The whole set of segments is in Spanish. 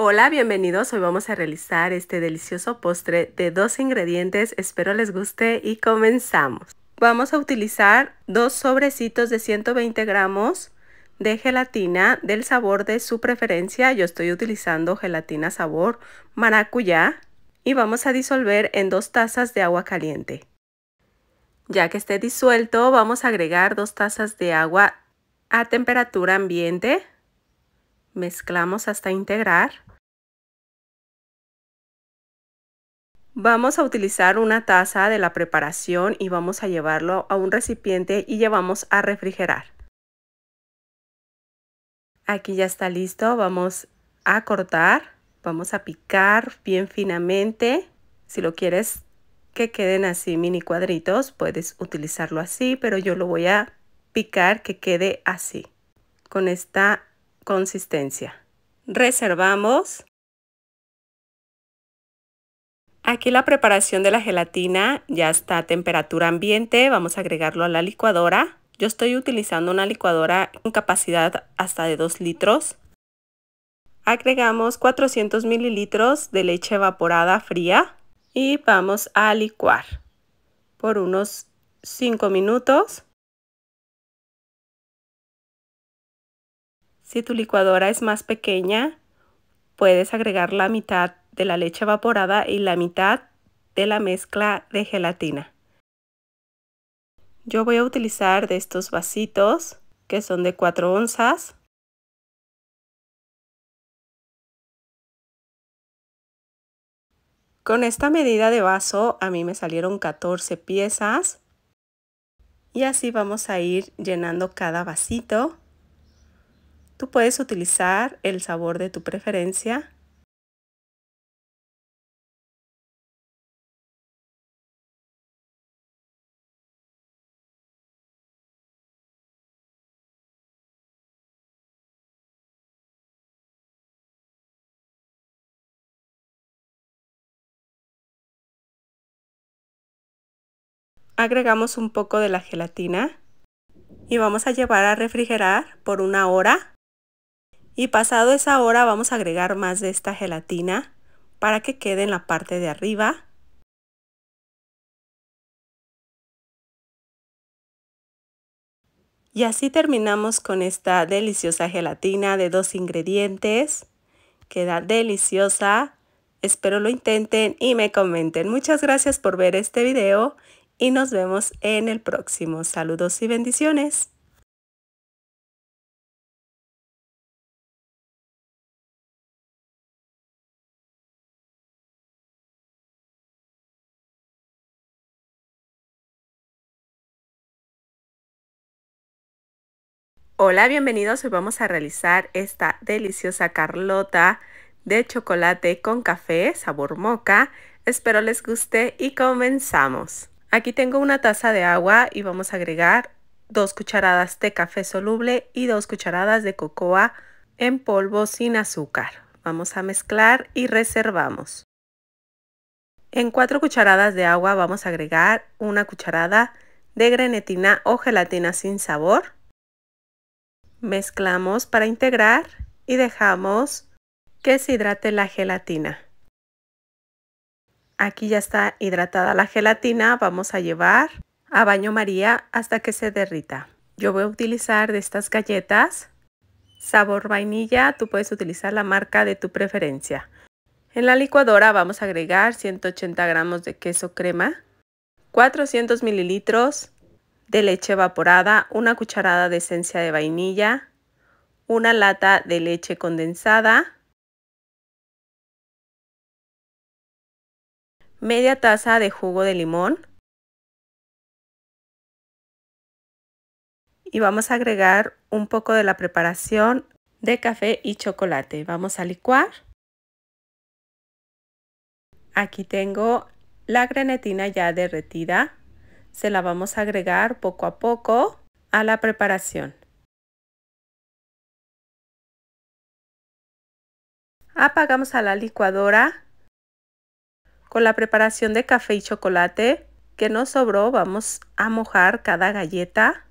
Hola, bienvenidos. Hoy vamos a realizar este delicioso postre de dos ingredientes. Espero les guste y comenzamos. Vamos a utilizar dos sobrecitos de 120 gramos de gelatina del sabor de su preferencia. Yo estoy utilizando gelatina sabor maracuyá y vamos a disolver en dos tazas de agua caliente. Ya que esté disuelto, vamos a agregar dos tazas de agua a temperatura ambiente. Mezclamos hasta integrar. Vamos a utilizar una taza de la preparación y vamos a llevarlo a un recipiente y llevamos a refrigerar. Aquí ya está listo, vamos a cortar, vamos a picar bien finamente. Si lo quieres que queden así mini cuadritos, puedes utilizarlo así, pero yo lo voy a picar que quede así, con esta consistencia. Reservamos Aquí la preparación de la gelatina ya está a temperatura ambiente. Vamos a agregarlo a la licuadora. Yo estoy utilizando una licuadora con capacidad hasta de 2 litros. Agregamos 400 mililitros de leche evaporada fría y vamos a licuar por unos 5 minutos. Si tu licuadora es más pequeña, puedes agregar la mitad de la leche evaporada y la mitad de la mezcla de gelatina. Yo voy a utilizar de estos vasitos que son de 4 onzas. Con esta medida de vaso a mí me salieron 14 piezas y así vamos a ir llenando cada vasito. Tú puedes utilizar el sabor de tu preferencia. agregamos un poco de la gelatina y vamos a llevar a refrigerar por una hora. Y pasado esa hora vamos a agregar más de esta gelatina para que quede en la parte de arriba. Y así terminamos con esta deliciosa gelatina de dos ingredientes. Queda deliciosa. Espero lo intenten y me comenten. Muchas gracias por ver este video y nos vemos en el próximo. Saludos y bendiciones. Hola, bienvenidos. Hoy vamos a realizar esta deliciosa carlota de chocolate con café, sabor moca. Espero les guste y comenzamos. Aquí tengo una taza de agua y vamos a agregar 2 cucharadas de café soluble y 2 cucharadas de cocoa en polvo sin azúcar. Vamos a mezclar y reservamos. En 4 cucharadas de agua vamos a agregar una cucharada de grenetina o gelatina sin sabor. Mezclamos para integrar y dejamos que se hidrate la gelatina. Aquí ya está hidratada la gelatina, vamos a llevar a baño María hasta que se derrita. Yo voy a utilizar de estas galletas sabor vainilla, tú puedes utilizar la marca de tu preferencia. En la licuadora vamos a agregar 180 gramos de queso crema, 400 mililitros de leche evaporada, una cucharada de esencia de vainilla, una lata de leche condensada, media taza de jugo de limón y vamos a agregar un poco de la preparación de café y chocolate. Vamos a licuar. Aquí tengo la grenetina ya derretida. Se la vamos a agregar poco a poco a la preparación. Apagamos a la licuadora la preparación de café y chocolate que nos sobró, vamos a mojar cada galleta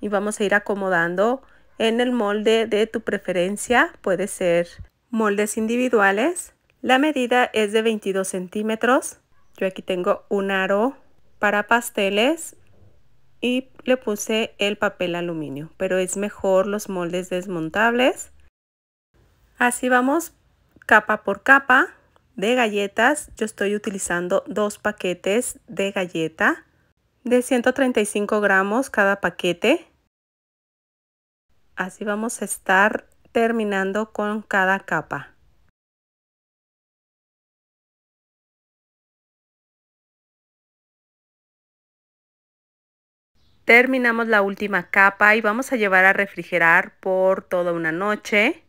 y vamos a ir acomodando en el molde de tu preferencia. Puede ser moldes individuales. La medida es de 22 centímetros. Yo aquí tengo un aro para pasteles y le puse el papel aluminio, pero es mejor los moldes desmontables. Así vamos capa por capa de galletas, yo estoy utilizando dos paquetes de galleta de 135 gramos cada paquete. Así vamos a estar terminando con cada capa. Terminamos la última capa y vamos a llevar a refrigerar por toda una noche.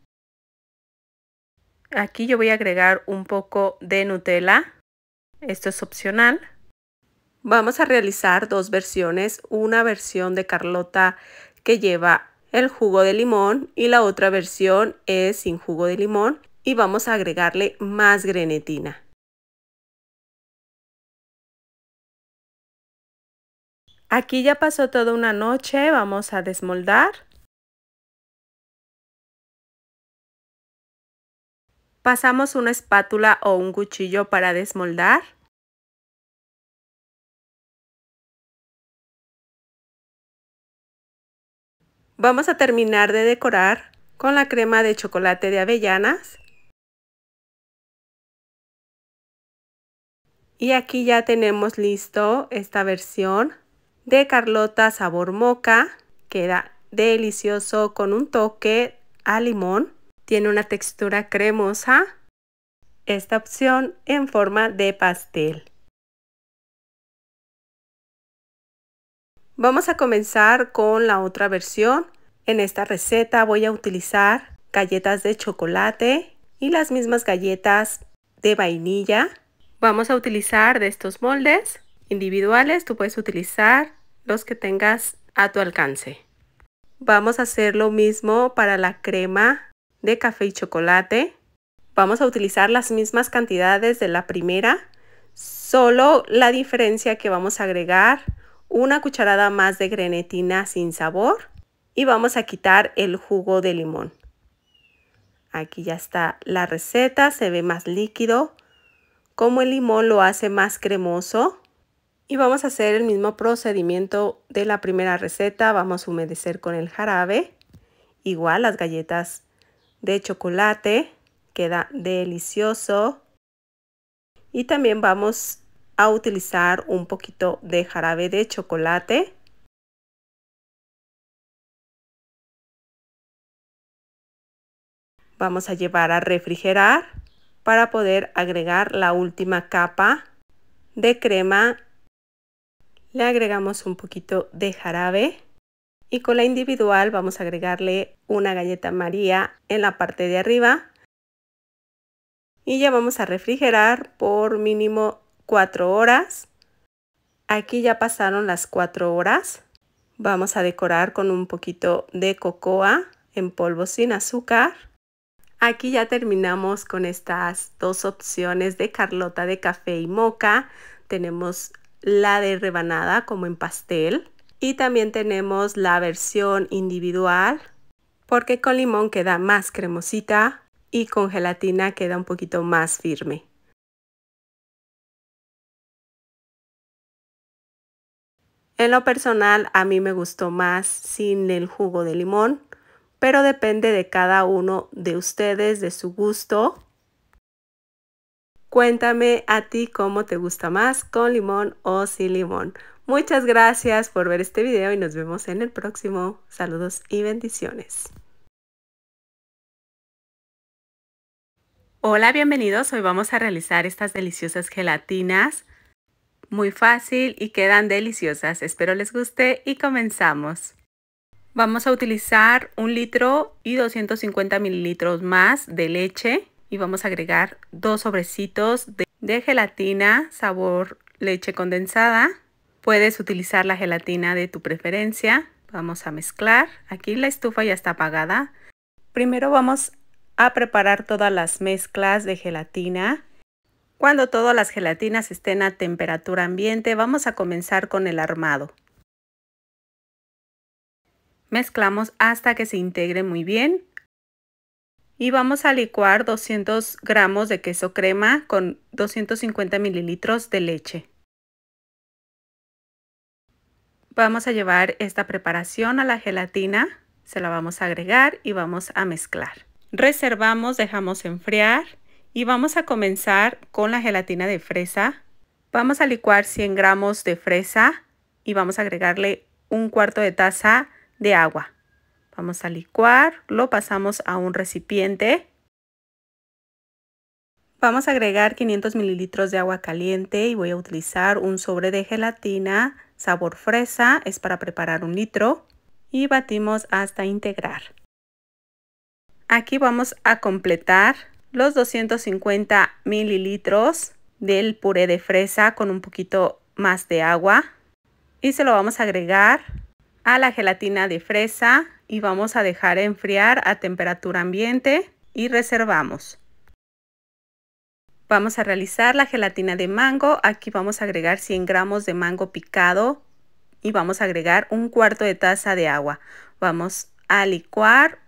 Aquí yo voy a agregar un poco de Nutella. Esto es opcional. Vamos a realizar dos versiones. Una versión de Carlota que lleva el jugo de limón y la otra versión es sin jugo de limón y vamos a agregarle más grenetina. Aquí ya pasó toda una noche, vamos a desmoldar. Pasamos una espátula o un cuchillo para desmoldar. Vamos a terminar de decorar con la crema de chocolate de avellanas. Y aquí ya tenemos listo esta versión de Carlota sabor moca. Queda delicioso con un toque a limón. Tiene una textura cremosa. Esta opción en forma de pastel. Vamos a comenzar con la otra versión. En esta receta voy a utilizar galletas de chocolate y las mismas galletas de vainilla. Vamos a utilizar de estos moldes individuales. Tú puedes utilizar los que tengas a tu alcance. Vamos a hacer lo mismo para la crema de café y chocolate. Vamos a utilizar las mismas cantidades de la primera, solo la diferencia que vamos a agregar una cucharada más de grenetina sin sabor y vamos a quitar el jugo de limón. Aquí ya está la receta, se ve más líquido, como el limón lo hace más cremoso. Y vamos a hacer el mismo procedimiento de la primera receta, vamos a humedecer con el jarabe. Igual las galletas de chocolate. Queda delicioso. Y también vamos a utilizar un poquito de jarabe de chocolate. Vamos a llevar a refrigerar para poder agregar la última capa de crema. Le agregamos un poquito de jarabe y con la individual vamos a agregarle una galleta María en la parte de arriba y ya vamos a refrigerar por mínimo 4 horas. Aquí ya pasaron las 4 horas. Vamos a decorar con un poquito de cocoa en polvo sin azúcar. Aquí ya terminamos con estas dos opciones de Carlota de café y moca. Tenemos la de rebanada como en pastel y también tenemos la versión individual, porque con limón queda más cremosita y con gelatina queda un poquito más firme. En lo personal a mí me gustó más sin el jugo de limón, pero depende de cada uno de ustedes, de su gusto. Cuéntame a ti cómo te gusta más, con limón o sin limón. Muchas gracias por ver este video y nos vemos en el próximo. Saludos y bendiciones. Hola, bienvenidos. Hoy vamos a realizar estas deliciosas gelatinas. Muy fácil y quedan deliciosas. Espero les guste y comenzamos. Vamos a utilizar un litro y 250 mililitros más de leche y vamos a agregar dos sobrecitos de, gelatina sabor leche condensada. Puedes utilizar la gelatina de tu preferencia. Vamos a mezclar. Aquí la estufa ya está apagada. Primero vamos a preparar todas las mezclas de gelatina. Cuando todas las gelatinas estén a temperatura ambiente, vamos a comenzar con el armado. Mezclamos hasta que se integre muy bien. Y vamos a licuar 200 gramos de queso crema con 250 mililitros de leche. Vamos a llevar esta preparación a la gelatina, se la vamos a agregar y vamos a mezclar. Reservamos, dejamos enfriar y vamos a comenzar con la gelatina de fresa. Vamos a licuar 100 gramos de fresa y vamos a agregarle un cuarto de taza de agua. Vamos a licuar, lo pasamos a un recipiente. Vamos a agregar 500 mililitros de agua caliente y voy a utilizar un sobre de gelatina sabor fresa, es para preparar un litro y batimos hasta integrar. Aquí vamos a completar los 250 mililitros del puré de fresa con un poquito más de agua y se lo vamos a agregar a la gelatina de fresa y vamos a dejar enfriar a temperatura ambiente y reservamos. Vamos a realizar la gelatina de mango. Aquí vamos a agregar 100 gramos de mango picado y vamos a agregar un cuarto de taza de agua. Vamos a licuar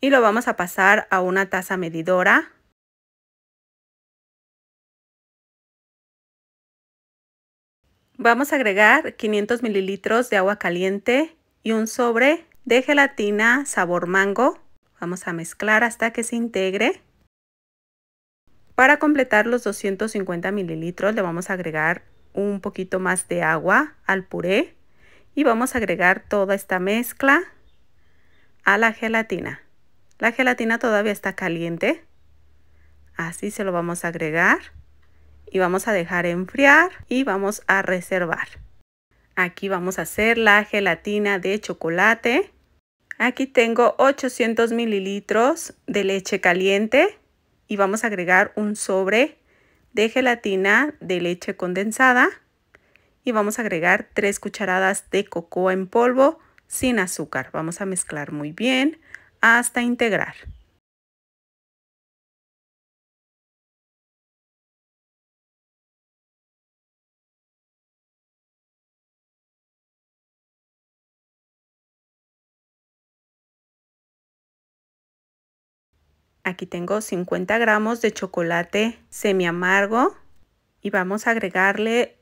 y lo vamos a pasar a una taza medidora. Vamos a agregar 500 mililitros de agua caliente y un sobre de gelatina sabor mango. Vamos a mezclar hasta que se integre. Para completar los 250 mililitros le vamos a agregar un poquito más de agua al puré y vamos a agregar toda esta mezcla a la gelatina. La gelatina todavía está caliente, así se lo vamos a agregar y vamos a dejar enfriar y vamos a reservar. Aquí vamos a hacer la gelatina de chocolate. Aquí tengo 800 mililitros de leche caliente y vamos a agregar un sobre de gelatina de leche condensada y vamos a agregar 3 cucharadas de cocoa en polvo sin azúcar. Vamos a mezclar muy bien hasta integrar. Aquí tengo 50 gramos de chocolate semi amargo y vamos a agregarle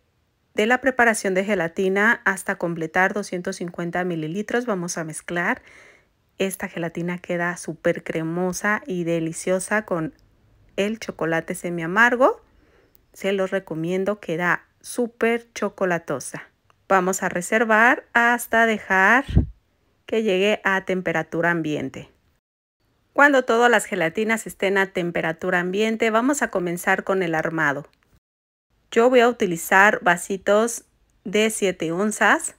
de la preparación de gelatina hasta completar 250 mililitros. Vamos a mezclar. Esta gelatina queda súper cremosa y deliciosa con el chocolate semi amargo. Se los recomiendo, queda súper chocolatosa. Vamos a reservar hasta dejar que llegue a temperatura ambiente. Cuando todas las gelatinas estén a temperatura ambiente, vamos a comenzar con el armado. Yo voy a utilizar vasitos de 7 onzas.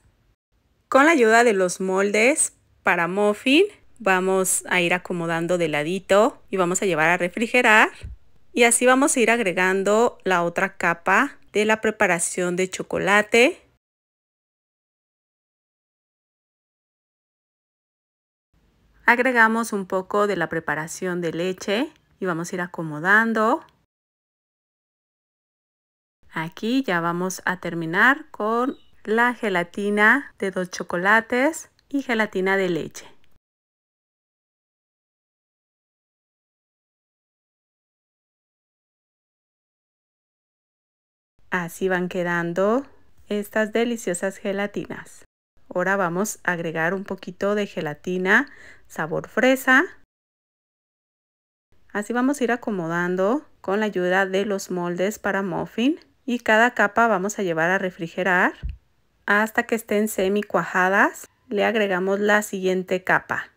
Con la ayuda de los moldes para muffin, vamos a ir acomodando de ladito y vamos a llevar a refrigerar. Y así vamos a ir agregando la otra capa de la preparación de chocolate Agregamos un poco de la preparación de leche y vamos a ir acomodando. Aquí ya vamos a terminar con la gelatina de dos chocolates y gelatina de leche. Así van quedando estas deliciosas gelatinas. Ahora vamos a agregar un poquito de gelatina sabor fresa. Así vamos a ir acomodando con la ayuda de los moldes para muffin y cada capa vamos a llevar a refrigerar hasta que estén semi cuajadas. Le agregamos la siguiente capa.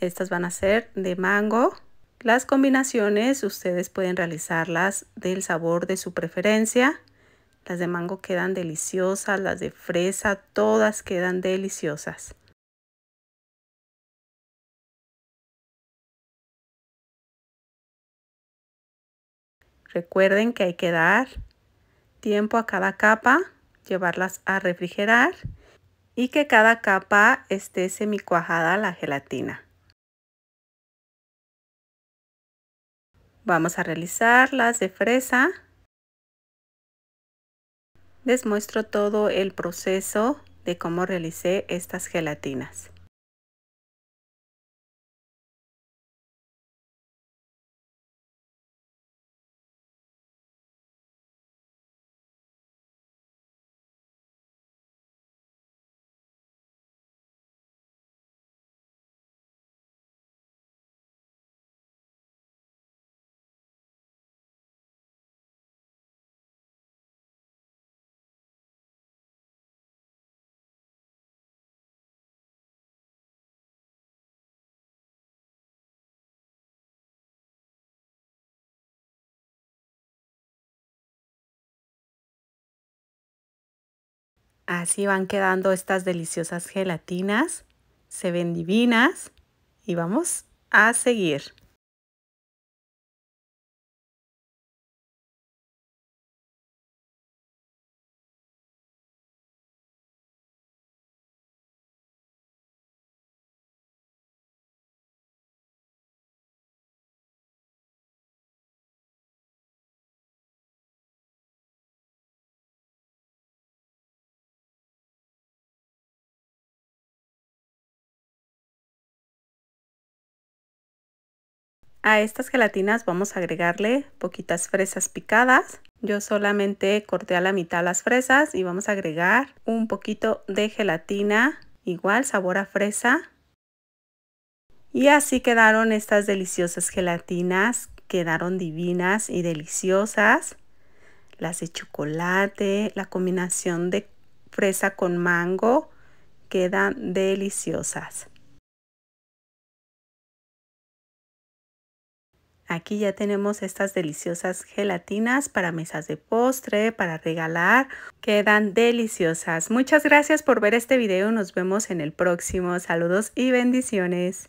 Estas van a ser de mango. Las combinaciones ustedes pueden realizarlas del sabor de su preferencia. Las de mango quedan deliciosas, las de fresa, todas quedan deliciosas. Recuerden que hay que dar tiempo a cada capa, llevarlas a refrigerar y que cada capa esté semicuajada la gelatina. Vamos a realizar las de fresa. Les muestro todo el proceso de cómo realicé estas gelatinas. Así van quedando estas deliciosas gelatinas. Se ven divinas. Y vamos a seguir. A estas gelatinas vamos a agregarle poquitas fresas picadas. Yo solamente corté a la mitad las fresas y vamos a agregar un poquito de gelatina, igual sabor a fresa. Y así quedaron estas deliciosas gelatinas, quedaron divinas y deliciosas. Las de chocolate, la combinación de fresa con mango, quedan deliciosas. Aquí ya tenemos estas deliciosas gelatinas para mesas de postre, para regalar. Quedan deliciosas. Muchas gracias por ver este video. Nos vemos en el próximo. Saludos y bendiciones.